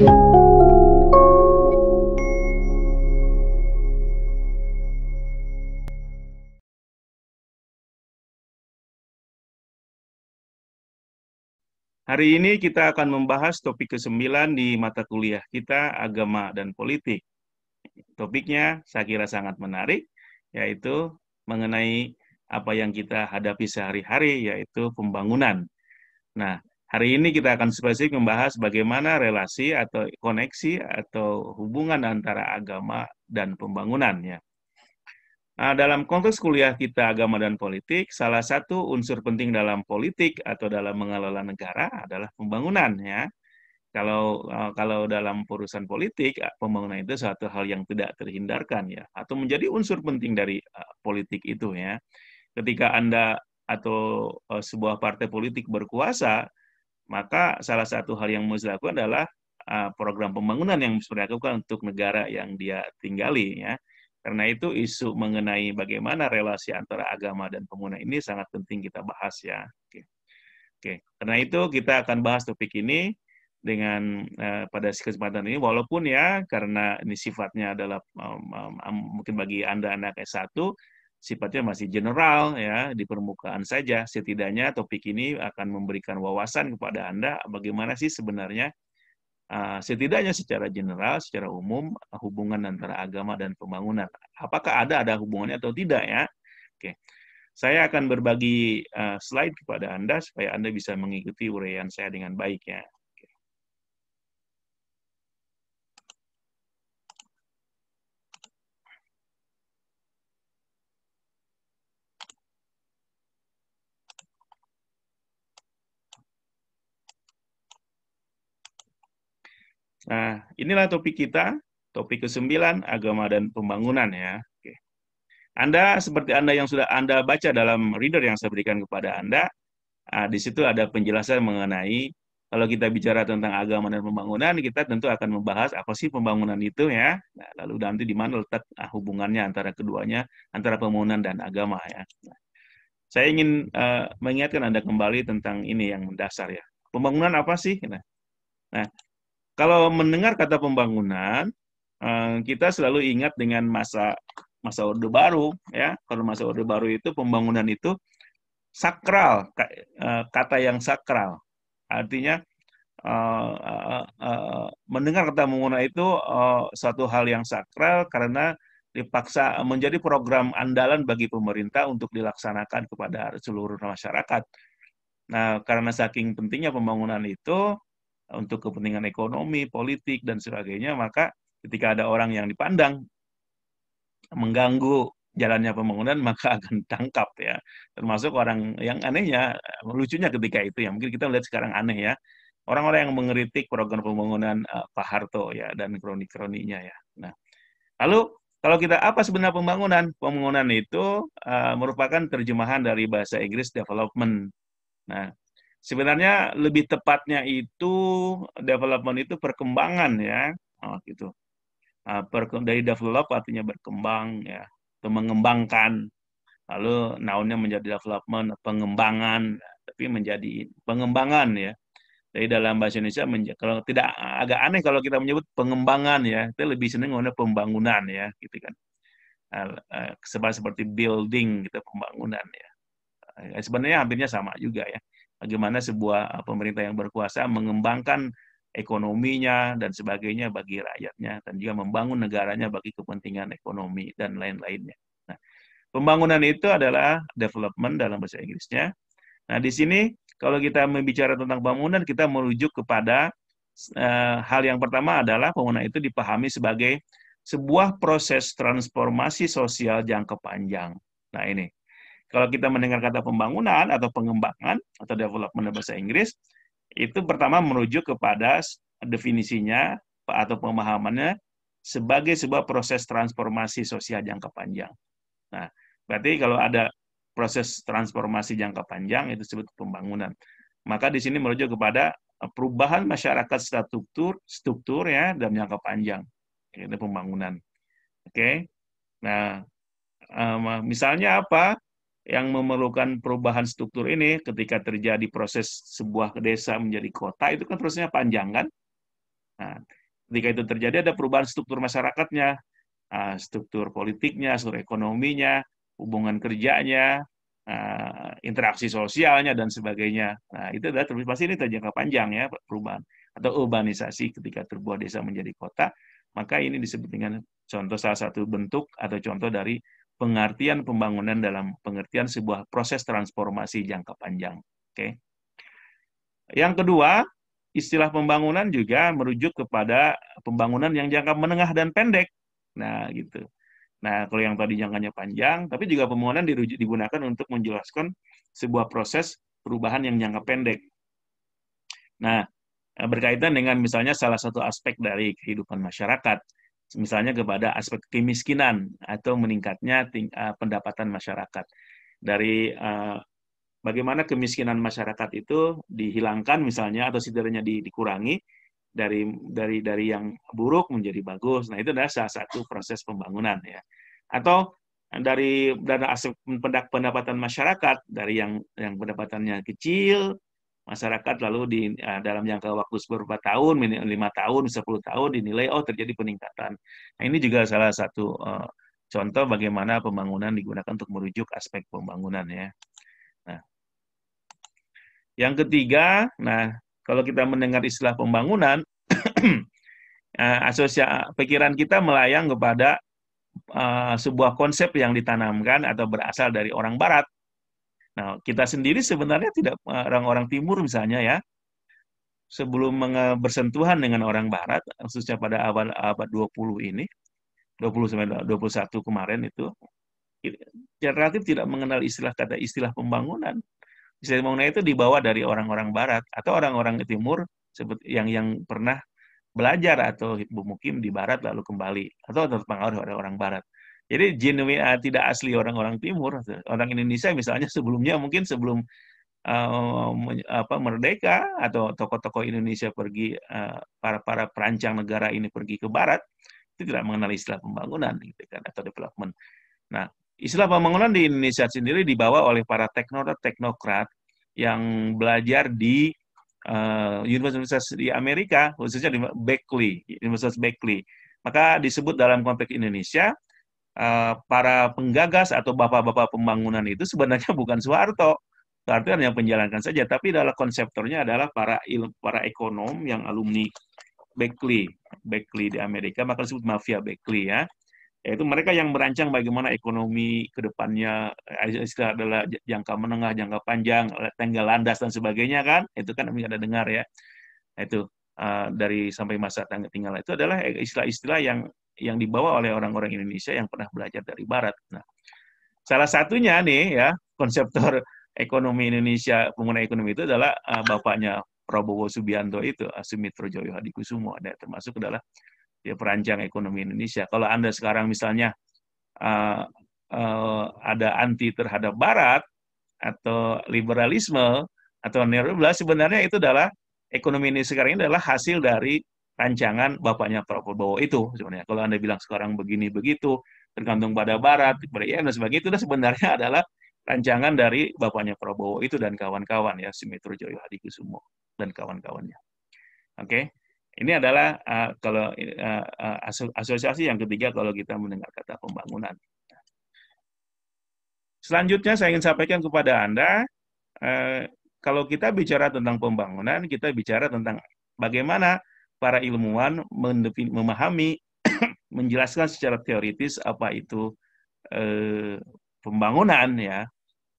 Hari ini kita akan membahas topik ke-9 di mata kuliah kita, agama dan politik. Topiknya saya kira sangat menarik, yaitu mengenai apa yang kita hadapi sehari-hari, yaitu pembangunan. Nah, Hari ini kita akan spesifik membahas bagaimana relasi atau koneksi atau hubungan antara agama dan pembangunannya. Nah, dalam konteks kuliah kita agama dan politik, salah satu unsur penting dalam politik atau dalam mengelola negara adalah pembangunan ya. Kalau eh, kalau dalam urusan politik, eh, pembangunan itu satu hal yang tidak terhindarkan ya atau menjadi unsur penting dari eh, politik itu ya. Ketika Anda atau sebuah partai politik berkuasa, maka salah satu hal yang mesti dilakukan adalah ah, program pembangunan yang mesti dilakukan untuk negara yang dia tinggali ya. Karena itu isu mengenai bagaimana relasi antara agama dan pengguna ini sangat penting kita bahas ya. Oke. Oke, karena itu kita akan bahas topik ini dengan uh, pada kesempatan ini walaupun ya karena ini sifatnya adalah um, um, mungkin bagi Anda anak S1 sifatnya masih general ya di permukaan saja. Setidaknya topik ini akan memberikan wawasan kepada Anda bagaimana sih sebenarnya eh, setidaknya secara general, secara umum hubungan antara agama dan pembangunan. Apakah ada ada hubungannya atau tidak ya? Oke. Saya akan berbagi eh, slide kepada Anda supaya Anda bisa mengikuti uraian saya dengan baik ya. Nah, inilah topik kita, topik ke-9, agama dan pembangunan ya. Oke. Anda, seperti Anda yang sudah Anda baca dalam reader yang saya berikan kepada Anda, nah, di situ ada penjelasan mengenai kalau kita bicara tentang agama dan pembangunan, kita tentu akan membahas apa sih pembangunan itu ya. Nah, lalu nanti di mana letak nah, hubungannya antara keduanya, antara pembangunan dan agama ya. Nah, saya ingin uh, mengingatkan Anda kembali tentang ini yang mendasar ya. Pembangunan apa sih? Nah, nah kalau mendengar kata pembangunan, eh, kita selalu ingat dengan masa masa Orde Baru ya. Kalau masa Orde Baru itu pembangunan itu sakral, eh, kata yang sakral. Artinya eh, mendengar kata pembangunan itu uh, suatu hal yang sakral karena dipaksa menjadi program andalan bagi pemerintah untuk dilaksanakan kepada seluruh masyarakat. Nah, karena saking pentingnya pembangunan itu, untuk kepentingan ekonomi, politik, dan sebagainya, maka ketika ada orang yang dipandang mengganggu jalannya pembangunan, maka akan tangkap ya. Termasuk orang yang anehnya, lucunya ketika itu ya, mungkin kita lihat sekarang aneh ya, orang-orang yang mengeritik program pembangunan uh, Pak Harto ya, dan kroni-kroninya ya. Nah, lalu kalau kita apa sebenarnya pembangunan? Pembangunan itu uh, merupakan terjemahan dari bahasa Inggris development. Nah, Sebenarnya lebih tepatnya itu development itu perkembangan ya, oh, gitu. Uh, dari develop artinya berkembang ya, atau mengembangkan. Lalu naunnya menjadi development, pengembangan, tapi menjadi pengembangan ya. dari dalam bahasa Indonesia kalau tidak agak aneh kalau kita menyebut pengembangan ya, itu lebih senang ngomongnya pembangunan ya, gitu kan. Seperti ah, ah, seperti building gitu pembangunan ya. Sebenarnya hampirnya sama juga ya bagaimana sebuah eh, pemerintah yang berkuasa mengembangkan ekonominya dan sebagainya bagi rakyatnya dan juga membangun negaranya bagi kepentingan ekonomi dan lain-lainnya. Nah, pembangunan itu adalah development dalam bahasa Inggrisnya. Nah, di sini kalau kita membicara tentang pembangunan, kita merujuk kepada eh, hal yang pertama adalah pembangunan itu dipahami sebagai sebuah proses transformasi sosial jangka panjang. Nah, ini kalau kita mendengar kata pembangunan atau pengembangan atau development dalam bahasa Inggris, itu pertama merujuk kepada definisinya atau pemahamannya sebagai sebuah proses transformasi sosial jangka panjang. Nah, berarti kalau ada proses transformasi jangka panjang itu disebut pembangunan. Maka di sini merujuk kepada perubahan masyarakat struktur struktur ya dalam jangka panjang Ini pembangunan. Oke. Okay? Nah, misalnya apa? yang memerlukan perubahan struktur ini ketika terjadi proses sebuah desa menjadi kota itu kan prosesnya panjang kan nah, ketika itu terjadi ada perubahan struktur masyarakatnya ah, struktur politiknya struktur ekonominya hubungan kerjanya ah, interaksi sosialnya dan sebagainya nah itu adalah terus pasti ini terjangka panjang ya perubahan atau urbanisasi ketika terbuat desa menjadi kota maka ini disebut dengan contoh salah satu bentuk atau contoh dari pengertian pembangunan dalam pengertian sebuah proses transformasi jangka panjang. Oke. Yang kedua, istilah pembangunan juga merujuk kepada pembangunan yang jangka menengah dan pendek. Nah, gitu. Nah, kalau yang tadi jangkanya panjang, tapi juga pembangunan dirujuk digunakan untuk menjelaskan sebuah proses perubahan yang jangka pendek. Nah, berkaitan dengan misalnya salah satu aspek dari kehidupan masyarakat, misalnya kepada aspek kemiskinan atau meningkatnya eh, pendapatan masyarakat. Dari eh, bagaimana kemiskinan masyarakat itu dihilangkan misalnya atau setidaknya di, dikurangi dari dari dari yang buruk menjadi bagus. Nah, itu adalah salah satu proses pembangunan ya. Atau dari dana aspek pendapatan masyarakat dari yang yang pendapatannya kecil masyarakat lalu di eh, dalam jangka waktu beberapa tahun, minimal lima tahun, sepuluh tahun dinilai oh terjadi peningkatan. Nah, ini juga salah satu eh, contoh bagaimana pembangunan digunakan untuk merujuk aspek pembangunan ya. Nah, yang ketiga, nah kalau kita mendengar istilah pembangunan, eh, asosia pikiran kita melayang kepada sebuah konsep yang ditanamkan atau berasal dari orang Barat Nah, kita sendiri sebenarnya tidak orang-orang timur misalnya ya, sebelum bersentuhan dengan orang barat, khususnya pada awal abad 20 ini, 20 sampai 21 kemarin itu, ya relatif tidak mengenal istilah kata istilah pembangunan. Istilah pembangunan itu dibawa dari orang-orang barat atau orang-orang timur yang yang pernah belajar atau mungkin di barat lalu kembali atau terpengaruh oleh orang barat. Jadi genuine uh, tidak asli orang-orang timur, orang Indonesia misalnya sebelumnya mungkin sebelum uh, apa merdeka atau tokoh-tokoh Indonesia pergi uh, para para perancang negara ini pergi ke barat itu tidak mengenal istilah pembangunan gitu kan atau development. Nah, istilah pembangunan di Indonesia sendiri dibawa oleh para teknokrat teknokrat yang belajar di uh, universitas di Amerika khususnya di Berkeley, Universitas Berkeley. Maka disebut dalam konteks Indonesia Eh, para penggagas atau bapak-bapak pembangunan itu sebenarnya bukan Soeharto. Soeharto yang menjalankan saja, tapi adalah konseptornya adalah para il, para ekonom yang alumni Beckley, Beckley di Amerika, maka disebut mafia Beckley ya. Yaitu mereka yang merancang bagaimana ekonomi ke depannya, istilah eh, eh, adalah jangka menengah, jangka panjang, tanggal landas dan sebagainya kan, itu kan kami ada dengar ya. Itu dari sampai masa tinggal itu adalah istilah-istilah yang yang dibawa oleh orang-orang Indonesia yang pernah belajar dari Barat. Nah, salah satunya nih ya konseptor ekonomi Indonesia pengguna ekonomi itu adalah uh, bapaknya Prabowo Subianto itu Sumitro Joyo Hadikusumo ada termasuk adalah dia perancang ekonomi Indonesia. Kalau anda sekarang misalnya uh, uh, ada anti terhadap Barat atau liberalisme atau neoliberal sebenarnya itu adalah ekonomi ini sekarang ini adalah hasil dari rancangan bapaknya Prabowo itu sebenarnya. Kalau Anda bilang sekarang begini begitu, tergantung pada barat, pada IM ya, dan sebagainya itu sebenarnya adalah rancangan dari bapaknya Prabowo itu dan kawan-kawan ya Sumitro Joyo Hadi Kusumo dan kawan-kawannya. Oke. Okay? Ini adalah uh, kalau uh, asosiasi yang ketiga kalau kita mendengar kata pembangunan. Selanjutnya saya ingin sampaikan kepada Anda uh, kalau kita bicara tentang pembangunan, kita bicara tentang bagaimana para ilmuwan memahami, menjelaskan secara teoritis apa itu eh, pembangunan ya.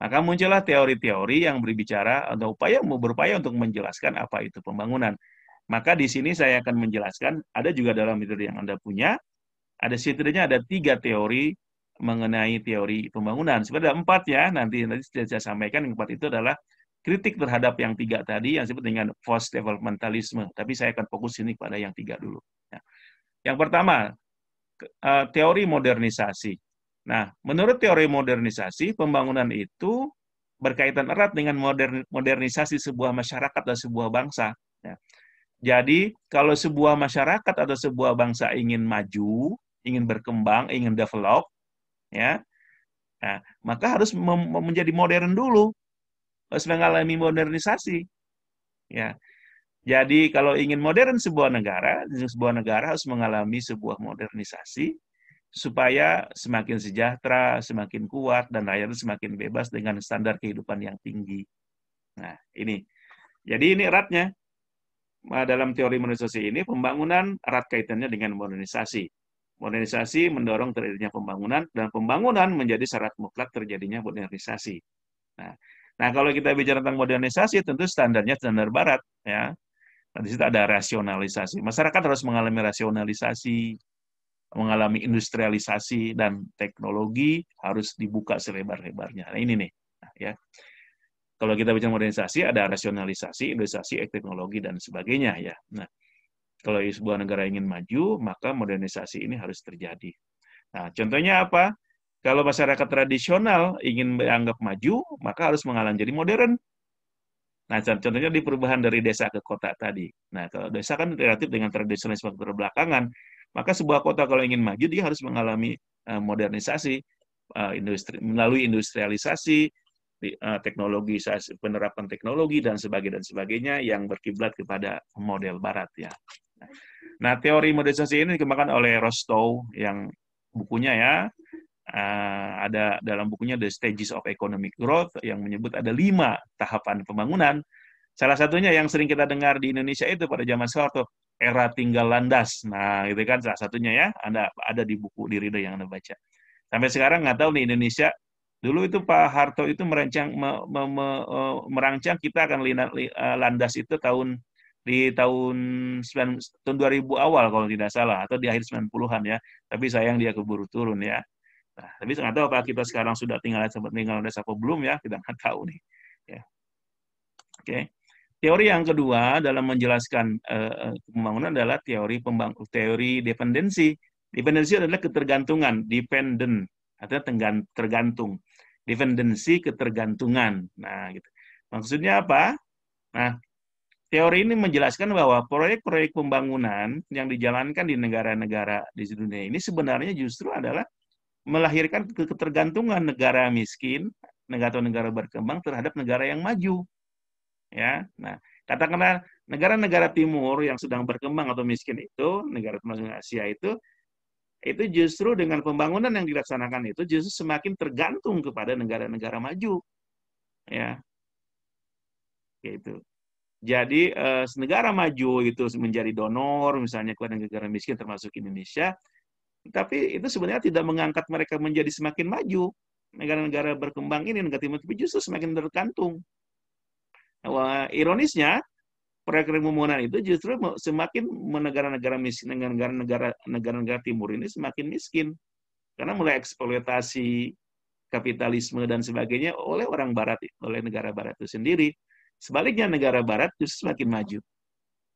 Maka muncullah teori-teori yang berbicara atau upaya berupaya untuk menjelaskan apa itu pembangunan. Maka di sini saya akan menjelaskan, ada juga dalam metode yang Anda punya, ada setidaknya ada tiga teori mengenai teori pembangunan. Sebenarnya ada empat ya, nanti nanti saya sampaikan yang empat itu adalah kritik terhadap yang tiga tadi yang disebut dengan false developmentalisme. Tapi saya akan fokus ini pada yang tiga dulu. Ya. yang pertama, eh, teori modernisasi. Nah, menurut teori modernisasi, pembangunan itu berkaitan erat dengan modern, modernisasi sebuah masyarakat dan sebuah bangsa. Ya. jadi, kalau sebuah masyarakat atau sebuah bangsa ingin maju, ingin berkembang, ingin develop, ya, nah, maka harus menjadi modern dulu harus mengalami modernisasi. Ya. Jadi kalau ingin modern sebuah negara, sebuah negara harus mengalami sebuah modernisasi supaya semakin sejahtera, semakin kuat, dan rakyatnya semakin bebas dengan standar kehidupan yang tinggi. Nah, ini. Jadi ini eratnya. Dalam teori modernisasi ini, pembangunan erat kaitannya dengan modernisasi. Modernisasi mendorong terjadinya pembangunan, dan pembangunan menjadi syarat mutlak terjadinya modernisasi. Nah, Nah, kalau kita bicara tentang modernisasi, tentu standarnya standar barat. ya. Nah, di situ ada rasionalisasi. Masyarakat harus mengalami rasionalisasi, mengalami industrialisasi, dan teknologi harus dibuka selebar-lebarnya. Nah, ini nih. Nah, ya. Kalau kita bicara modernisasi, ada rasionalisasi, industrialisasi, teknologi, dan sebagainya. ya. Nah, kalau sebuah negara ingin maju, maka modernisasi ini harus terjadi. Nah, contohnya apa? Kalau masyarakat tradisional ingin dianggap maju, maka harus mengalami jadi modern. Nah, contohnya di perubahan dari desa ke kota tadi. Nah, kalau desa kan relatif dengan tradisional tradisionalisme berbelakangan, maka sebuah kota kalau ingin maju, dia harus mengalami eh, modernisasi eh, industri, melalui industrialisasi, eh, teknologi, penerapan teknologi, dan sebagainya, dan sebagainya yang berkiblat kepada model barat. ya. Nah, teori modernisasi ini dikembangkan oleh Rostow yang bukunya ya, uh, ada dalam bukunya The Stages of Economic Growth yang menyebut ada lima tahapan pembangunan. Salah satunya yang sering kita dengar di Indonesia itu pada zaman Soeharto era tinggal landas. Nah, itu kan salah satunya ya. Anda ada di buku di Rida yang Anda baca. Sampai sekarang nggak tahu nih Indonesia. Dulu itu Pak Harto itu merancang me, me, me, eh, merancang kita akan lina, eh, landas itu tahun di tahun 9, tahun 2000 awal kalau tidak salah atau di akhir 90-an ya. Tapi sayang dia keburu turun ya. Nah, tapi nggak tahu apakah kita sekarang sudah tinggal tinggal desa apa belum ya, kita nggak tahu nih. Ya. Oke. Teori yang kedua dalam menjelaskan uh, pembangunan adalah teori pembang teori dependensi. Dependensi adalah ketergantungan, dependent, artinya tergantung. Dependensi ketergantungan. Nah, gitu. Maksudnya apa? Nah, teori ini menjelaskan bahwa proyek-proyek pembangunan yang dijalankan di negara-negara di dunia ini sebenarnya justru adalah melahirkan ketergantungan negara miskin, negara-negara berkembang terhadap negara yang maju. Ya, nah katakanlah negara-negara timur yang sedang berkembang atau miskin itu, negara termasuk Asia itu, itu justru dengan pembangunan yang dilaksanakan itu justru semakin tergantung kepada negara-negara maju. Ya, gitu. Jadi eh, negara maju itu menjadi donor misalnya kepada negara miskin termasuk Indonesia, tapi itu sebenarnya tidak mengangkat mereka menjadi semakin maju. Negara-negara berkembang ini negara timur tapi justru semakin tergantung. Nah, ironisnya, proyek pembangunan itu justru semakin negara-negara miskin, negara-negara negara-negara timur ini semakin miskin karena mulai eksploitasi kapitalisme dan sebagainya oleh orang barat, oleh negara barat itu sendiri. Sebaliknya negara barat justru semakin maju.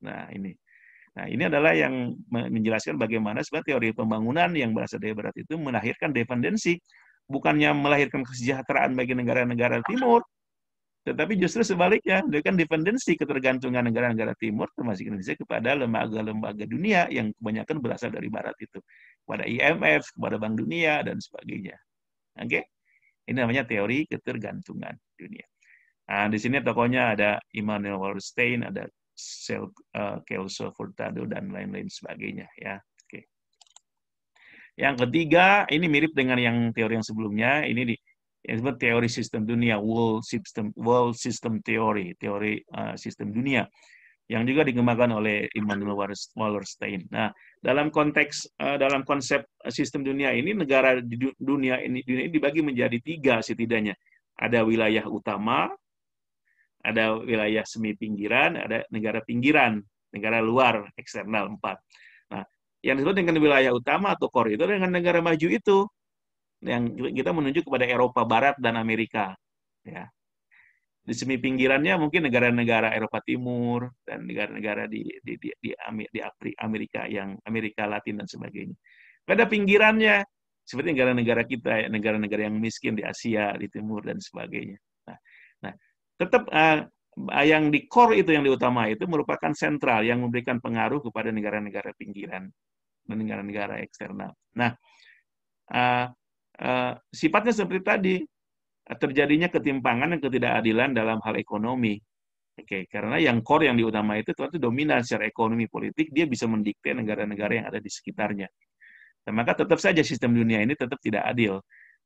Nah, ini. Nah, ini adalah yang hmm. menjelaskan bagaimana sebenarnya teori pembangunan yang berasal dari barat itu melahirkan dependensi, bukannya melahirkan kesejahteraan bagi negara-negara timur, tetapi justru sebaliknya, kan dependensi ketergantungan negara-negara timur termasuk Indonesia kepada lembaga-lembaga dunia yang kebanyakan berasal dari barat itu, kepada IMF, kepada Bank Dunia dan sebagainya. Oke. Okay? Ini namanya teori ketergantungan dunia. Nah, di sini tokohnya ada Immanuel Wallerstein, ada sel uh, eh, Kelso Furtado dan lain-lain sebagainya ya. Oke. Okay. Yang ketiga, ini mirip dengan yang teori yang sebelumnya, ini di yang disebut teori sistem dunia world system world system theory, teori uh, sistem dunia yang juga dikembangkan oleh Immanuel Wallerstein. Nah, dalam konteks eh, dalam konsep sistem dunia ini negara di dunia ini dunia ini dibagi menjadi tiga setidaknya. Ada wilayah utama, ada wilayah semi pinggiran, ada negara pinggiran, negara luar eksternal empat. Nah, yang disebut dengan wilayah utama atau core itu dengan negara maju itu yang kita menunjuk kepada Eropa Barat dan Amerika. Ya. Di semi pinggirannya mungkin negara-negara Eropa Timur dan negara-negara di, di, di, di, di Amerika yang Amerika Latin dan sebagainya. Pada pinggirannya seperti negara-negara kita, negara-negara yang miskin di Asia, di Timur dan sebagainya. Nah, nah tetap uh, eh, eh, yang di core itu yang diutama itu merupakan sentral yang memberikan pengaruh kepada negara-negara pinggiran dan negara-negara eksternal. Nah, uh, uh, sifatnya seperti tadi terjadinya ketimpangan dan ketidakadilan dalam hal ekonomi. Oke, okay, karena yang core yang diutama itu tentu dominan secara ekonomi politik, dia bisa mendikte negara-negara yang ada di sekitarnya. Dan maka tetap saja sistem dunia ini tetap tidak adil.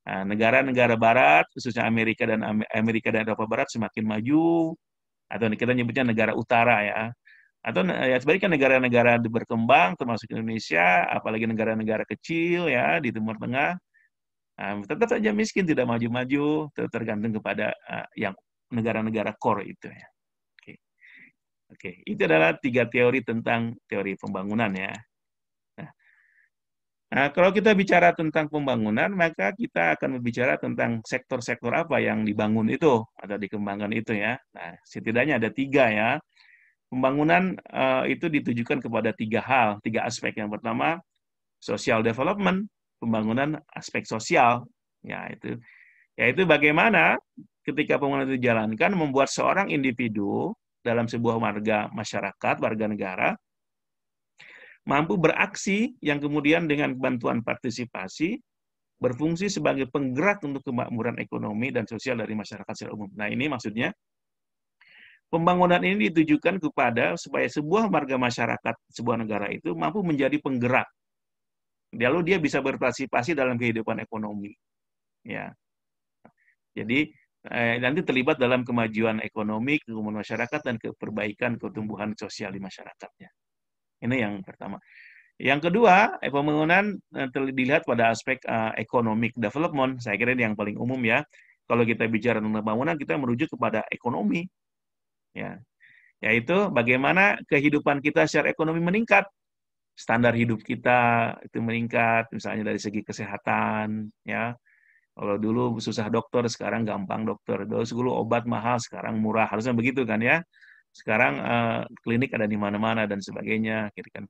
Nah, negara-negara barat, khususnya Amerika dan Amerika dan Eropa Barat semakin maju, atau kita nyebutnya negara utara ya, atau eh, ya sebaliknya negara-negara berkembang termasuk Indonesia, apalagi negara-negara kecil ya di Timur Tengah, nah, tetap saja miskin tidak maju-maju, tergantung kepada eh, yang negara-negara core itu ya. Oke, okay. itu adalah tiga teori tentang teori pembangunan ya. Nah, kalau kita bicara tentang pembangunan, maka kita akan berbicara tentang sektor-sektor apa yang dibangun itu atau dikembangkan itu ya. Nah, setidaknya ada tiga ya. Pembangunan uh, itu ditujukan kepada tiga hal, tiga aspek. Yang pertama, social development, pembangunan aspek sosial. Ya, itu. Yaitu bagaimana ketika pembangunan itu dijalankan, membuat seorang individu dalam sebuah warga masyarakat, warga negara, mampu beraksi yang kemudian dengan bantuan partisipasi berfungsi sebagai penggerak untuk kemakmuran ekonomi dan sosial dari masyarakat secara umum. Nah, ini maksudnya pembangunan ini ditujukan kepada supaya sebuah warga masyarakat sebuah negara itu mampu menjadi penggerak. Lalu dia bisa berpartisipasi dalam kehidupan ekonomi. Ya. Jadi eh, nanti terlibat dalam kemajuan ekonomi, kemajuan masyarakat dan keperbaikan pertumbuhan sosial di masyarakatnya. Ini yang pertama. Yang kedua, eh, pembangunan eh, dilihat pada aspek uh, economic development. Saya kira ini yang paling umum ya. Kalau kita bicara tentang pembangunan, kita merujuk kepada ekonomi. Ya. Yaitu bagaimana kehidupan kita secara ekonomi meningkat. Standar hidup kita itu meningkat, misalnya dari segi kesehatan, ya. Kalau dulu susah dokter, sekarang gampang dokter. Dulu obat mahal, sekarang murah. Harusnya begitu kan ya. Sekarang uh, klinik ada di mana-mana dan sebagainya, gitu kan.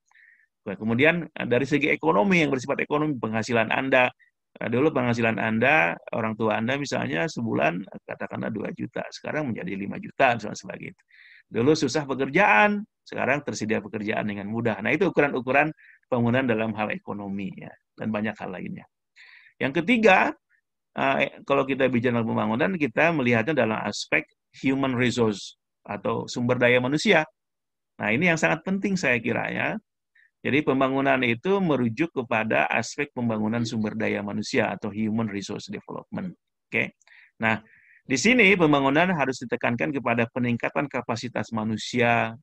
Nah, kemudian eh, dari segi ekonomi yang bersifat ekonomi penghasilan Anda eh, dulu penghasilan Anda, orang tua Anda misalnya sebulan katakanlah 2 juta, sekarang menjadi 5 juta dan sebagainya Dulu susah pekerjaan, sekarang tersedia pekerjaan dengan mudah. Nah, itu ukuran-ukuran pembangunan dalam hal ekonomi ya dan banyak hal lainnya. Yang ketiga, kalau kita bicara pembangunan, kita melihatnya dalam aspek human resource atau sumber daya manusia. Nah, ini yang sangat penting saya kira ya. Jadi pembangunan itu merujuk kepada aspek pembangunan sumber daya manusia atau human resource development. Oke. Okay? Nah, di sini pembangunan harus ditekankan kepada peningkatan kapasitas manusia,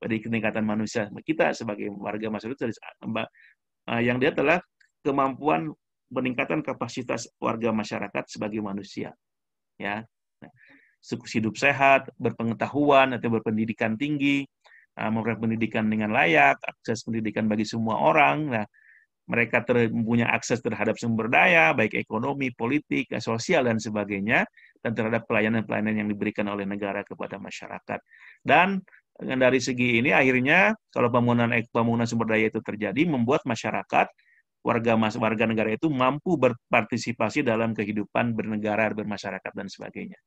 pada peningkatan manusia kita sebagai warga masyarakat eh, eh, yang dia telah kemampuan peningkatan kapasitas warga masyarakat sebagai manusia. Ya. Nah, suku hidup sehat, berpengetahuan atau berpendidikan tinggi, ah, memperoleh pendidikan dengan layak, akses pendidikan bagi semua orang. Nah, mereka ter, mempunyai akses terhadap sumber daya, baik ekonomi, politik, eh, sosial, dan sebagainya, dan terhadap pelayanan-pelayanan yang diberikan oleh negara kepada masyarakat. Dan eh, dari segi ini akhirnya kalau pembangunan pembangunan sumber daya itu terjadi membuat masyarakat warga warga negara itu mampu berpartisipasi dalam kehidupan bernegara bermasyarakat dan sebagainya.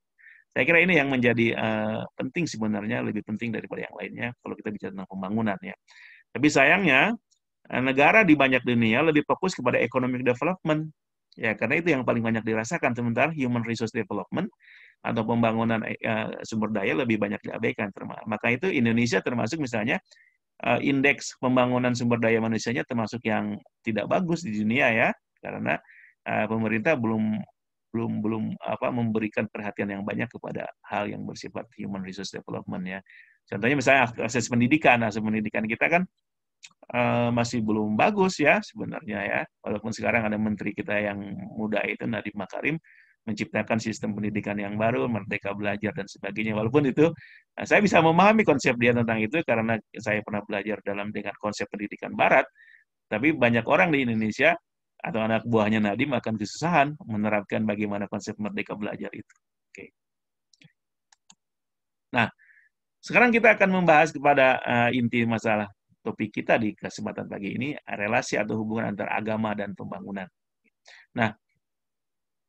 Saya kira ini yang menjadi uh, penting sebenarnya, lebih penting daripada yang lainnya kalau kita bicara tentang pembangunan ya. Tapi sayangnya eh, negara di banyak dunia lebih fokus kepada economic development. Ya, karena itu yang paling banyak dirasakan sementara human resource development atau pembangunan uh, sumber daya lebih banyak diabaikan. Maka itu Indonesia termasuk misalnya uh, indeks pembangunan sumber daya manusianya termasuk yang tidak bagus di dunia ya, karena uh, pemerintah belum belum belum apa memberikan perhatian yang banyak kepada hal yang bersifat human resource development ya. Contohnya misalnya akses pendidikan, akses pendidikan kita kan uh, masih belum bagus ya sebenarnya ya. Walaupun sekarang ada menteri kita yang muda itu Nadiem Makarim menciptakan sistem pendidikan yang baru, merdeka belajar dan sebagainya. Walaupun itu eh, saya bisa memahami konsep dia tentang itu karena saya pernah belajar dalam dengan konsep pendidikan barat. Tapi banyak orang di Indonesia atau anak buahnya Nadim akan kesusahan menerapkan bagaimana konsep merdeka belajar itu. Oke. Nah, sekarang kita akan membahas kepada uh, inti masalah topik kita di kesempatan pagi ini relasi atau hubungan antara agama dan pembangunan. Nah,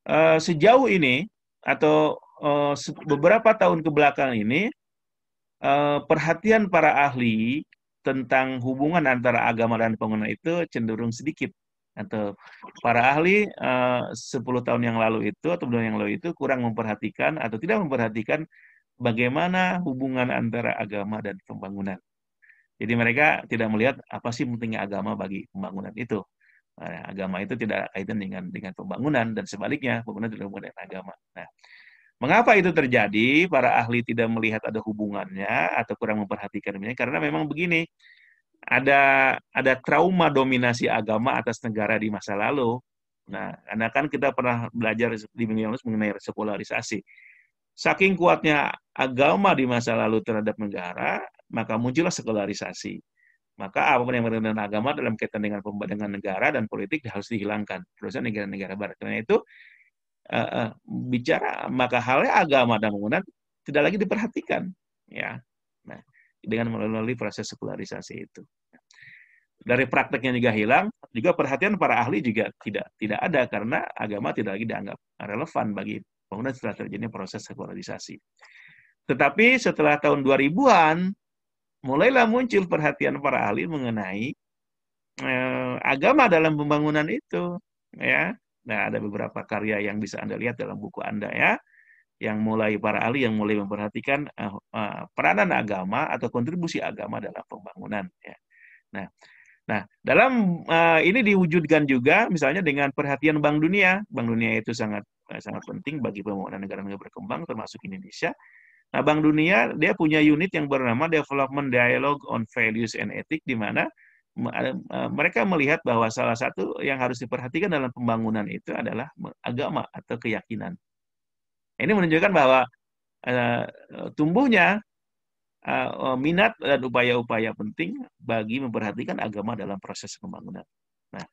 uh, sejauh ini atau uh, beberapa tahun kebelakang ini uh, perhatian para ahli tentang hubungan antara agama dan pembangunan itu cenderung sedikit atau para ahli eh, uh, 10 tahun yang lalu itu atau bulan yang lalu itu kurang memperhatikan atau tidak memperhatikan bagaimana hubungan antara agama dan pembangunan. Jadi mereka tidak melihat apa sih pentingnya agama bagi pembangunan itu. Nah, agama itu tidak kaitan dengan dengan pembangunan dan sebaliknya pembangunan tidak hubungan dengan agama. Nah, mengapa itu terjadi? Para ahli tidak melihat ada hubungannya atau kurang memperhatikannya karena memang begini ada ada trauma dominasi agama atas negara di masa lalu. Nah, hmm. karena kan kita pernah belajar di Minionis mengenai sekularisasi. Saking kuatnya agama di masa lalu terhadap negara, maka muncullah sekularisasi. Maka apapun yang berkaitan dengan agama dalam kaitan dengan dengan negara dan politik harus dihilangkan. Terusnya negara-negara barat. Karena itu uh, uh, bicara maka halnya agama dan penggunaan tidak lagi diperhatikan. Ya, nah dengan melalui proses sekularisasi itu. Dari prakteknya juga hilang, juga perhatian para ahli juga tidak tidak ada karena agama tidak lagi dianggap relevan bagi pembangunan setelah terjadinya proses sekularisasi. Tetapi setelah tahun 2000-an, mulailah muncul perhatian para ahli mengenai eh, agama dalam pembangunan itu, ya. Nah, ada beberapa karya yang bisa Anda lihat dalam buku Anda ya yang mulai para ahli yang mulai memperhatikan uh, uh, peranan agama atau kontribusi agama dalam pembangunan. Ya. Nah, nah dalam uh, ini diwujudkan juga misalnya dengan perhatian Bank Dunia. Bank Dunia itu sangat uh, sangat penting bagi pembangunan negara-negara berkembang termasuk Indonesia. Nah, Bank Dunia dia punya unit yang bernama Development Dialogue on Values and Ethics di mana mereka melihat bahwa salah satu yang harus diperhatikan dalam pembangunan itu adalah agama atau keyakinan ini menunjukkan bahwa eh, tumbuhnya eh, eh, minat dan upaya-upaya penting bagi memperhatikan agama dalam proses pembangunan. Nah,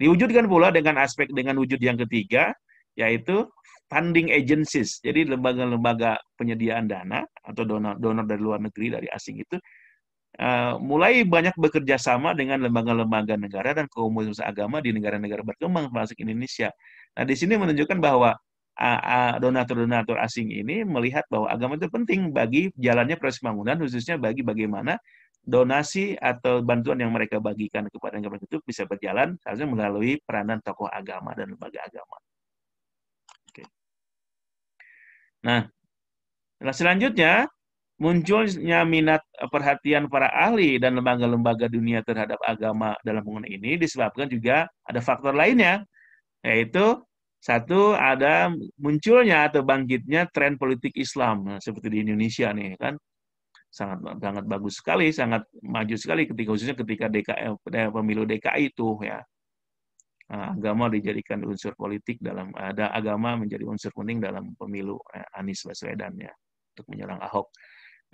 diwujudkan pula dengan aspek dengan wujud yang ketiga yaitu funding agencies. Jadi lembaga-lembaga penyediaan dana atau donor donor dari luar negeri dari asing itu uh, mulai banyak bekerja sama dengan lembaga-lembaga negara dan komunitas agama di negara-negara berkembang termasuk Indonesia. Nah, di sini menunjukkan bahwa donatur-donatur asing ini melihat bahwa agama itu penting bagi jalannya proses pembangunan, khususnya bagi bagaimana donasi atau bantuan yang mereka bagikan kepada negara itu bisa berjalan harusnya melalui peranan tokoh agama dan lembaga agama. Oke. Nah, nah selanjutnya munculnya minat eh, perhatian para ahli dan lembaga-lembaga dunia terhadap agama dalam pembangunan ini disebabkan juga ada faktor lainnya yaitu satu ada munculnya atau bangkitnya tren politik Islam nah, seperti di Indonesia nih kan sangat sangat bagus sekali, sangat maju sekali ketika khususnya ketika DKI pemilu DKI itu ya. Nah, agama dijadikan unsur politik dalam ada agama menjadi unsur penting dalam pemilu eh, Anies Baswedan ya untuk menyerang Ahok.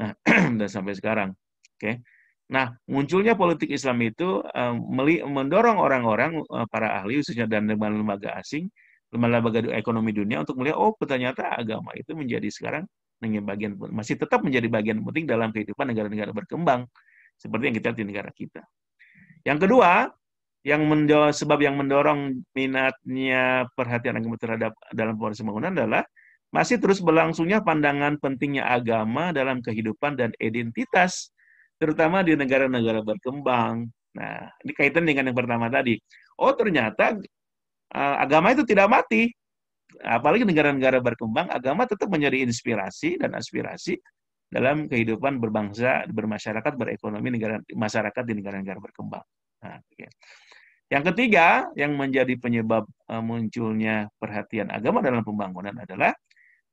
Nah, dan sampai sekarang. Oke. Okay. Nah, munculnya politik Islam itu eh, mendorong orang-orang, eh, para ahli khususnya dan lembaga asing lembaga ekonomi dunia untuk melihat oh ternyata agama itu menjadi sekarang menjadi bagian masih tetap menjadi bagian penting dalam kehidupan negara-negara berkembang seperti yang kita lihat di negara kita. Yang kedua, yang mendorong, sebab yang mendorong minatnya perhatian agama terhadap dalam proses pembangunan adalah masih terus berlangsungnya pandangan pentingnya agama dalam kehidupan dan identitas, terutama di negara-negara berkembang. Nah, ini kaitan dengan yang pertama tadi. Oh, ternyata uh, agama itu tidak mati. Apalagi negara-negara berkembang, agama tetap menjadi inspirasi dan aspirasi dalam kehidupan berbangsa, bermasyarakat, berekonomi negara masyarakat di negara-negara berkembang. Nah, okay. Yang ketiga yang menjadi penyebab eh, munculnya perhatian agama dalam pembangunan adalah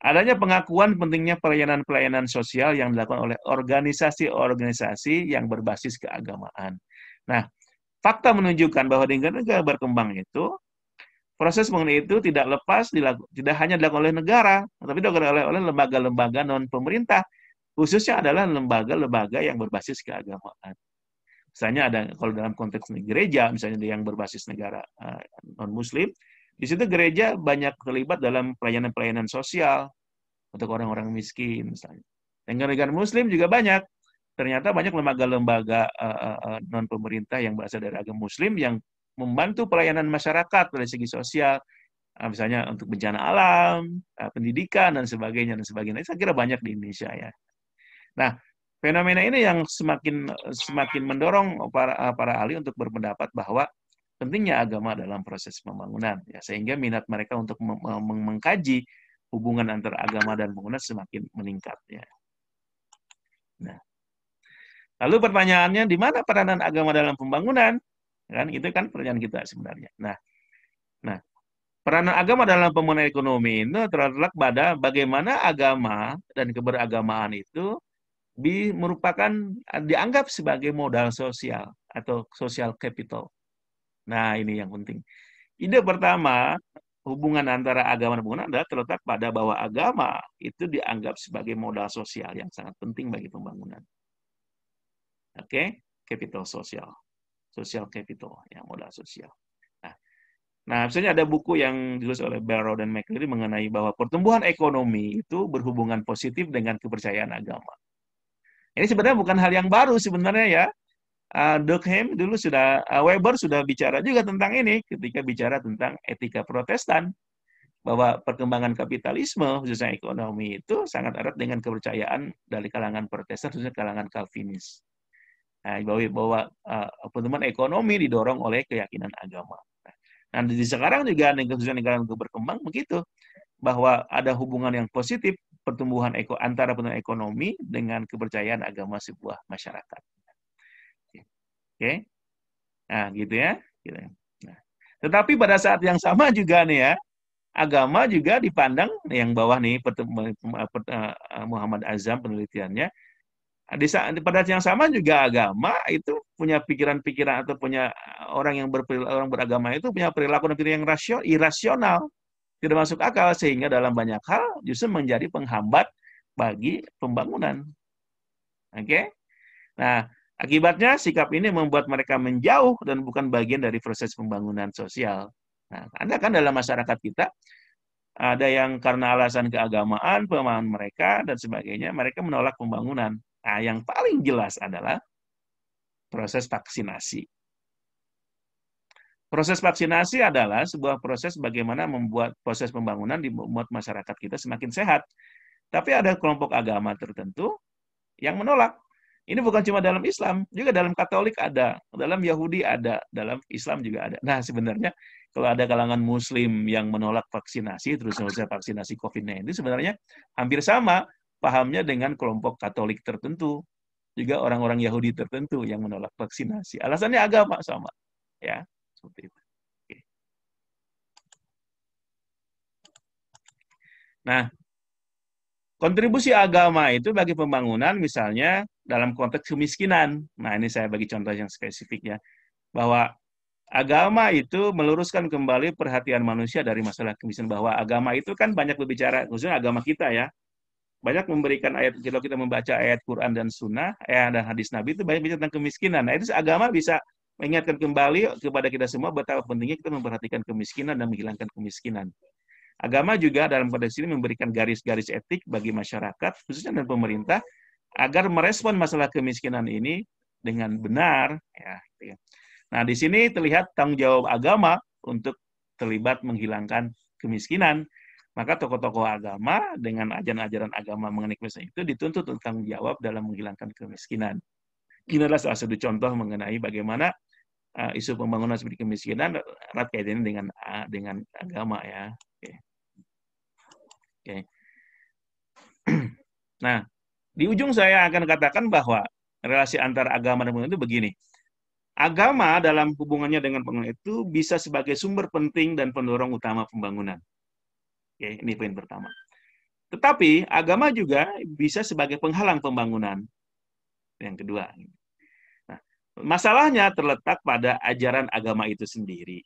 adanya pengakuan pentingnya pelayanan-pelayanan sosial yang dilakukan oleh organisasi-organisasi yang berbasis keagamaan. Nah, fakta menunjukkan bahwa di negara-negara berkembang itu proses mengenai itu tidak lepas dilaku, tidak hanya dilakukan oleh negara, tapi dilakukan oleh oleh lembaga-lembaga non pemerintah, khususnya adalah lembaga-lembaga yang berbasis keagamaan. Misalnya ada kalau dalam konteks gereja, misalnya yang berbasis negara eh, non muslim, di situ gereja banyak terlibat dalam pelayanan-pelayanan sosial untuk orang-orang miskin misalnya. Negara-negara muslim juga banyak ternyata banyak lembaga-lembaga eh, eh, non pemerintah yang berasal dari agama muslim yang membantu pelayanan masyarakat dari segi sosial, ah, misalnya untuk bencana alam, ah, pendidikan dan sebagainya dan sebagainya. Saya kira banyak di Indonesia ya. Nah, fenomena ini yang semakin eh, semakin mendorong para ah, para ahli untuk berpendapat bahwa pentingnya agama dalam proses pembangunan ya sehingga minat mereka untuk mengkaji hubungan antara agama dan pembangunan semakin meningkat ya. Nah, lalu pertanyaannya di mana peranan agama dalam pembangunan? kan itu kan pertanyaan kita sebenarnya nah nah peranan agama dalam pembangunan ekonomi itu terletak pada bagaimana agama dan keberagamaan itu di, merupakan dianggap sebagai modal sosial atau social capital nah ini yang penting ide pertama hubungan antara agama dan pembangunan adalah terletak pada bahwa agama itu dianggap sebagai modal sosial yang sangat penting bagi pembangunan. Oke, okay? capital sosial. Sosial capital, ya modal sosial. Nah, nah misalnya ada buku yang ditulis oleh Barrow dan McCleary mengenai bahwa pertumbuhan ekonomi itu berhubungan positif dengan kepercayaan agama. Ini sebenarnya bukan hal yang baru sebenarnya ya. Uh, ah, Durkheim dulu sudah, uh, Weber sudah bicara juga tentang ini ketika bicara tentang etika protestan bahwa perkembangan kapitalisme khususnya ekonomi itu sangat erat dengan kepercayaan dari kalangan protestan khususnya kalangan Calvinis. Nah, bahwa, bahwa uh, eh, pertumbuhan ekonomi didorong oleh keyakinan agama. Nah, di sekarang juga negara-negara yang berkembang begitu bahwa ada hubungan yang positif pertumbuhan eko antara pertumbuhan ekonomi dengan kepercayaan agama sebuah masyarakat. Oke, okay. nah gitu ya. Gitu ya. Nah, tetapi pada saat yang sama juga nih ya, agama juga dipandang yang bawah nih eh, eh, Muhammad Azam penelitiannya di, pada yang sama juga agama itu punya pikiran-pikiran atau punya orang yang berperilaku, orang beragama itu punya perilaku dan pikiran yang rasio, irasional tidak masuk akal sehingga dalam banyak hal justru menjadi penghambat bagi pembangunan. Oke? Okay? Nah, akibatnya sikap ini membuat mereka menjauh dan bukan bagian dari proses pembangunan sosial. Nah, Anda kan dalam masyarakat kita ada yang karena alasan keagamaan, pemahaman mereka dan sebagainya, mereka menolak pembangunan. Nah, yang paling jelas adalah proses vaksinasi. Proses vaksinasi adalah sebuah proses bagaimana membuat proses pembangunan membuat masyarakat kita semakin sehat. Tapi ada kelompok agama tertentu yang menolak. Ini bukan cuma dalam Islam, juga dalam Katolik ada, dalam Yahudi ada, dalam Islam juga ada. Nah, sebenarnya kalau ada kalangan muslim yang menolak vaksinasi, terus selesai vaksinasi COVID-19, sebenarnya hampir sama pahamnya dengan kelompok Katolik tertentu, juga orang-orang Yahudi tertentu yang menolak vaksinasi. Alasannya agama sama, ya seperti itu. Oke. Nah, kontribusi agama itu bagi pembangunan misalnya dalam konteks kemiskinan. Nah, ini saya bagi contoh yang spesifik ya bahwa agama itu meluruskan kembali perhatian manusia dari masalah kemiskinan bahwa agama itu kan banyak berbicara khususnya agama kita ya banyak memberikan ayat kalau kita membaca ayat Quran dan Sunnah eh, dan hadis Nabi itu banyak bicara tentang kemiskinan. Nah itu agama bisa mengingatkan kembali kepada kita semua betapa pentingnya kita memperhatikan kemiskinan dan menghilangkan kemiskinan. Agama juga dalam konteks ini memberikan garis-garis etik bagi masyarakat, khususnya dan pemerintah, agar merespon masalah kemiskinan ini dengan benar. ya. Gitu ya. Nah, di sini terlihat tanggung jawab agama untuk terlibat menghilangkan kemiskinan. Maka tokoh-tokoh agama dengan ajaran-ajaran agama mengenai kemiskinan itu dituntut untuk tanggung jawab dalam menghilangkan kemiskinan. Ini adalah salah satu contoh mengenai bagaimana uh, isu pembangunan seperti kemiskinan erat kaitannya dengan uh, dengan agama ya. Oke. Okay. Okay. nah, di ujung saya akan katakan bahwa relasi antara agama dan pembangunan itu begini. Agama dalam hubungannya dengan pembangunan itu bisa sebagai sumber penting dan pendorong utama pembangunan. Oke, ya, ini poin pertama. Tetapi agama juga bisa sebagai penghalang pembangunan. Yang kedua. Nah, masalahnya terletak pada ajaran agama itu sendiri.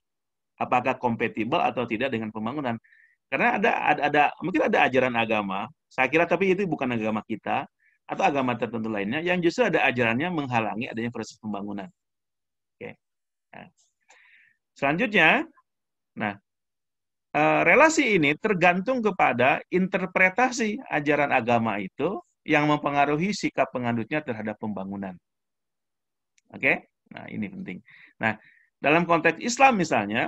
Apakah kompatibel atau tidak dengan pembangunan? Karena ada, ada ada mungkin ada ajaran agama, saya kira tapi itu bukan agama kita atau agama tertentu lainnya yang justru ada ajarannya menghalangi adanya proses pembangunan. Oke. Nah. Selanjutnya, nah Eh, relasi ini tergantung kepada interpretasi ajaran agama itu yang mempengaruhi sikap penganutnya terhadap pembangunan. Oke, okay? nah ini penting. Nah, dalam konteks Islam misalnya,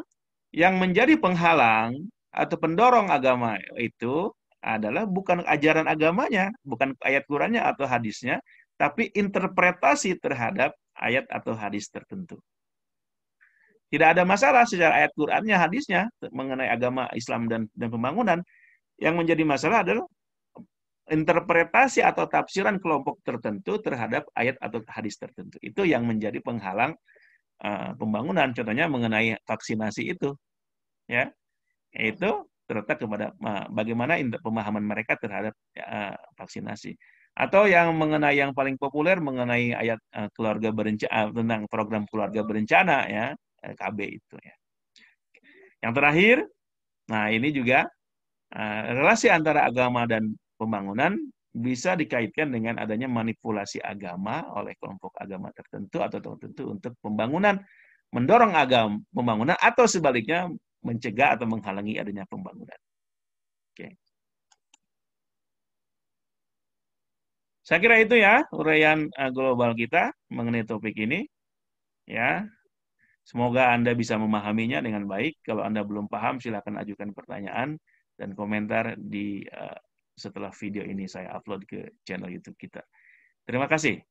yang menjadi penghalang atau pendorong agama itu adalah bukan ajaran agamanya, bukan ayat Qurannya atau hadisnya, tapi interpretasi terhadap ayat atau hadis tertentu. Tidak ada masalah secara ayat Qur'annya, hadisnya mengenai agama Islam dan dan pembangunan. Yang menjadi masalah adalah interpretasi atau tafsiran kelompok tertentu terhadap ayat atau hadis tertentu. Itu yang menjadi penghalang uh, pembangunan. Contohnya mengenai vaksinasi itu. Ya. Itu terletak kepada bagaimana pemahaman mereka terhadap uh, vaksinasi atau yang mengenai yang paling populer mengenai ayat uh, keluarga berencana tentang program keluarga berencana ya KB itu ya. Yang terakhir, nah ini juga eh, relasi antara agama dan pembangunan bisa dikaitkan dengan adanya manipulasi agama oleh kelompok agama tertentu atau tertentu untuk pembangunan, mendorong agama pembangunan atau sebaliknya mencegah atau menghalangi adanya pembangunan. Oke. Saya kira itu ya uraian eh, global kita mengenai topik ini. Ya, Semoga Anda bisa memahaminya dengan baik. Kalau Anda belum paham, silakan ajukan pertanyaan dan komentar di uh, setelah video ini saya upload ke channel YouTube kita. Terima kasih.